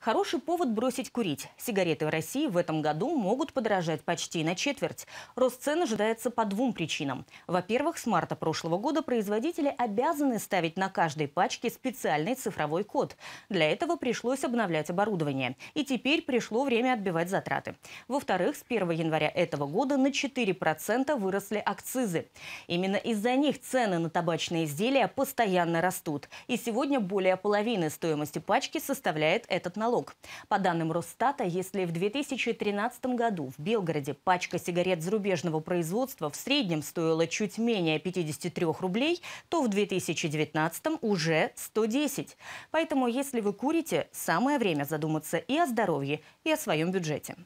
Хороший повод бросить курить. Сигареты в России в этом году могут подорожать почти на четверть. Рост цен ожидается по двум причинам. Во-первых, с марта прошлого года производители обязаны ставить на каждой пачке специальный цифровой код. Для этого пришлось обновлять оборудование. И теперь пришло время отбивать затраты. Во-вторых, с 1 января этого года на 4% выросли акцизы. Именно из-за них цены на табачные изделия постоянно растут. И сегодня более половины стоимости пачки составляет этот налог налог. По данным Росстата, если в 2013 году в Белгороде пачка сигарет зарубежного производства в среднем стоила чуть менее 53 рублей, то в 2019 уже 110. Поэтому, если вы курите, самое время задуматься и о здоровье, и о своем бюджете.